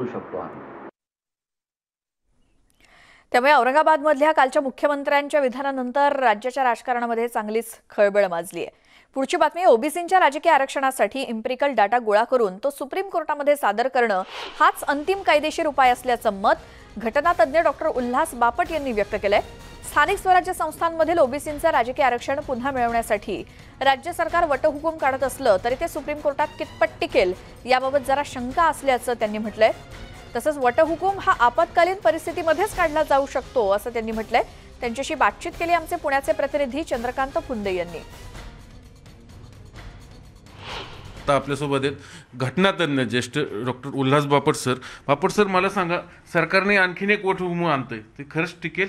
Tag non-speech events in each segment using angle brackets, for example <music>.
करू शकतो आम्ही त्यामुळे औरंगाबादमधल्या कालच्या मुख्यमंत्र्यांच्या विधानानंतर राज्याच्या राजकारणामध्ये चांगलीच खळबळ माजली आहे पुढची बातमी ओबीसींच्या राजकीय आरक्षणासाठी इम्पेरिकल डाटा गोळा करून तो सुप्रीम कोर्टामध्ये सादर करणं हाच अंतिम कायदेशीर उपाय असल्याचं मत घटनातज्ज्ञ डॉक्टर उल्हास बापट यांनी व्यक्त केलंय स्थानिक स्वराज्य संस्थांमधील ओबीसींचं राजकीय आरक्षण पुन्हा मिळवण्यासाठी राज्य सरकार वटहुकूम काढत असलं तरी ते सुप्रीम कोर्टात कितपत टिकेल याबाबत जरा शंका असल्याचं त्यांनी म्हटलंय तसंच वटहुकूम हा आपत्कालीन परिस्थितीमध्येच काढला जाऊ शकतो असं त्यांनी म्हटलंय त्यांच्याशी बातचीत केली आमचे पुण्याचे प्रतिनिधी चंद्रकांत फुंदे यांनी आता आपल्यासोबत आहेत घटनातज्ञ ज्येष्ठ doctor Ulhas Bapat sir Bapat sir मला सांगा सरकारने आणखीन एक वटहुकूम आणतंय ते खरंच टिकेल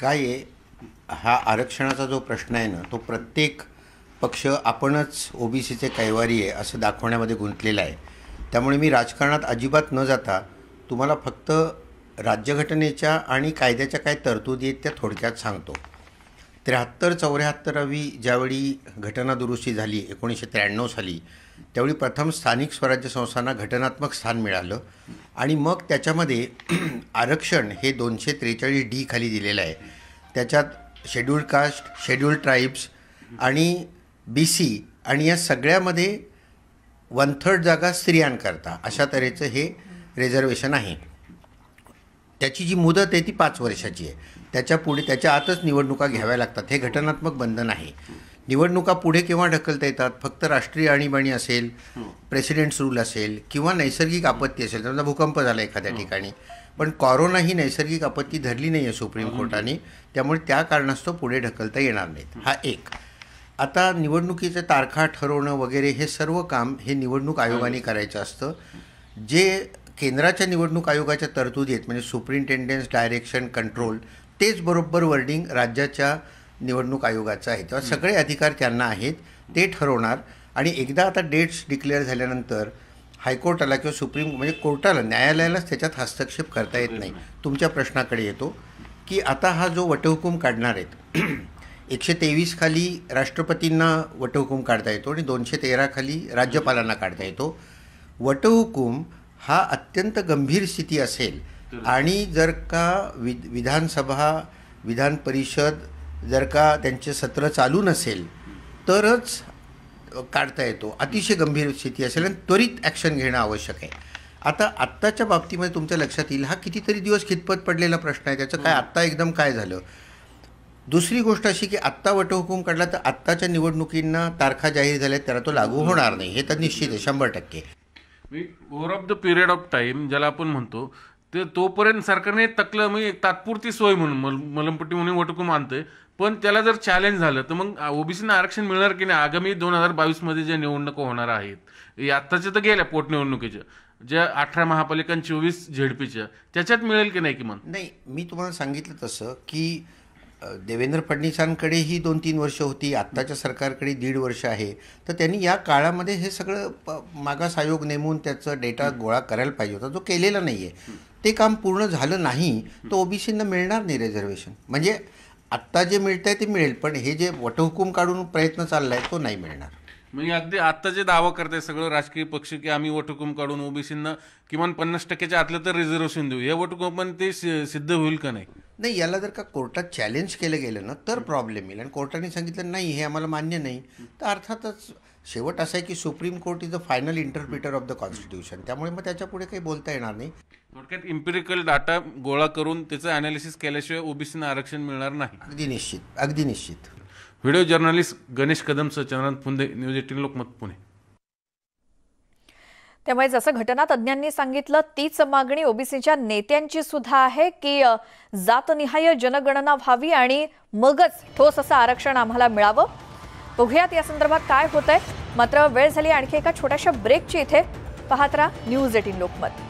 काय आहे हा आरक्षणाचा जो प्रश्न आहे ना तो प्रत्येक पक्ष आपणच ओबीसीचे कैवारी आहे असं दाखवण्यामध्ये गुंतलेला आहे त्यामुळे मी राजकारणात अजिबात न जाता तुम्हाला फक्त राज्यघटनेच्या आणि कायद्याच्या काय तरतुदी आहेत त्या थोडक्यात सांगतो त्र्याहत्तर चौऱ्याहत्तरावी ज्यावेळी घटनादुरुस्ती झाली एकोणीसशे त्र्याण्णव साली त्यावेळी प्रथम स्थानिक स्वराज्य संस्थांना घटनात्मक स्थान मिळालं आणि मग त्याच्यामध्ये <clears throat> आरक्षण हे दोनशे त्रेचाळीस डी खाली दिलेलं आहे त्याच्यात शेड्यूल्ड कास्ट शेड्यूल्ड ट्राईब्स आणि बी सी आणि या सगळ्यामध्ये वन थर्ड जागा स्त्रियांकरता अशा तऱ्हेचं हे रिझर्वेशन आहे त्याची जी मुदत आहे ती पाच वर्षाची आहे त्याच्या पुढे त्याच्या आतच निवडणुका घ्याव्या लागतात हे घटनात्मक बंधन आहे निवडणुका पुढे केव्हा ढकलता येतात फक्त राष्ट्रीय आणीबाणी असेल प्रेसिडेंट्स रूल असेल किंवा नैसर्गिक आपत्ती असेल समजा भूकंप झाला एखाद्या हो. ठिकाणी पण कोरोना ही नैसर्गिक आपत्ती धरली नाही आहे सुप्रीम हो. कोर्टाने त्यामुळे त्या कारणास्तव पुढे ढकलता येणार नाहीत हा एक आता निवडणुकीचे तारखा ठरवणं वगैरे हे सर्व काम हे निवडणूक आयोगाने हो. करायचं असतं जे केंद्राच्या निवडणूक आयोगाच्या तरतुदीत म्हणजे सुप्रिंटेंडन्स डायरेक्शन कंट्रोल तेच बरोबर वर्डिंग राज्याच्या निवडणूक आयोगाचं आहे तेव्हा सगळे अधिकार त्यांना आहेत ते ठरवणार आणि एकदा आता डेट्स डिक्लेअर झाल्यानंतर हायकोर्टाला किंवा सुप्रीम म्हणजे कोर्टाला न्यायालयालाच त्याच्यात हस्तक्षेप करता येत नाही तुमच्या प्रश्नाकडे येतो की आता हा जो वटहुकूम काढणार आहेत <clears throat> एकशे तेवीस खाली राष्ट्रपतींना वटहुकूम काढता येतो आणि दोनशे तेराखाली खाली राज्यपालांना काढता येतो वटहुकूम हा अत्यंत गंभीर स्थिती असेल आणि जर का वि विधानसभा विधान परिषद जर का त्यांचे सत्र चालू नसेल तरच काढता येतो अतिशय गंभीर स्थिती असेल आणि त्वरित ॲक्शन घेणं आवश्यक आहे आता आत्ताच्या बाबतीमध्ये तुमच्या लक्षात येईल हा कितीतरी दिवस खितपत पडलेला प्रश्न आहे त्याचं काय आत्ता एकदम काय झालं दुसरी गोष्ट अशी की आत्ता वटहुकूम काढला तर आत्ताच्या निवडणुकींना तारखा जाहीर झाल्या त्याला तो लागू होणार नाही हे तर निश्चित आहे शंभर टक्के over of the period of time ज्याला आपण म्हणतो ते तोपर्यंत सरकारने तकलं म्हणजे तात्पुरती सोय म्हणून मल मलमपट्टी म्हणून वटकू मानतोय पण त्याला जर चॅलेंज झालं तर मग ओबीसीना आरक्षण मिळणार की नाही आगामी दोन हजार बावीसमध्ये ज्या निवडणुका होणार आहेत आत्ताच्या तर गेल्या पोटनिवडणुकीच्या ज्या अठरा महापालिकांची चोवीस झेडपीच्या त्याच्यात मिळेल की नाही मग नाही मी तुम्हाला सांगितलं तसं की देवेंद्र फडणवीसांकडे ही दोन तीन वर्ष होती आत्ताच्या सरकारकडे दीड वर्ष आहे तर त्यांनी या काळामध्ये हे सगळं मागास आयोग नेमून त्याचं डेटा गोळा करायला पाहिजे होता जो केलेला नाही आहे ते काम पूर्ण झालं नाही तर ओबीसींना मिळणार नाही रिझर्वेशन म्हणजे आत्ता जे मिळतं आहे ते मिळेल पण हे जे वटहुकूम काढून प्रयत्न चालला आहे तो नाही मिळणार म्हणजे अगदी आत्ता जे दावा करते सगळं राजकीय पक्ष की आम्ही वटहुकूम काढून ओबीसींना किमान पन्नास टक्क्याच्या आतलं तर रिझर्वेशन देऊ हे वटहुकूम पण ते सिद्ध होईल का नाही नाही याला जर का कोर्टात चॅलेंज केलं गेलं ना तर प्रॉब्लेम येईल आणि कोर्टाने सांगितलं नाही हे आम्हाला मान्य नाही तर अर्थातच शेवट असा आहे की Supreme Court is the final interpreter of the constitution त्यामुळे मग त्याच्यापुढे काही बोलता येणार नाही थोडक्यात इम्पिरिकल डाटा गोळा करून त्याचं अनालिसिस केल्याशिवाय ओबीसीना आरक्षण मिळणार नाही अगदी निश्चित अगदी निश्चित व्हिडिओ जर्नलिस्ट गणेश कदम सह चंद्रांत फुंदे न्यूज एटीन लोकमत पुणे त्यामुळे जसं घटना तज्ज्ञांनी सांगितलं तीच मागणी ओबीसीच्या नेत्यांची सुद्धा आहे की जातनिहाय जनगणना व्हावी आणि मगच ठोस असं आरक्षण आम्हाला मिळावं बघूयात या संदर्भात काय आहे मात्र वेळ झाली आणखी एका छोट्याशा ब्रेकची इथे पाहत राहा न्यूज एटीन लोकमत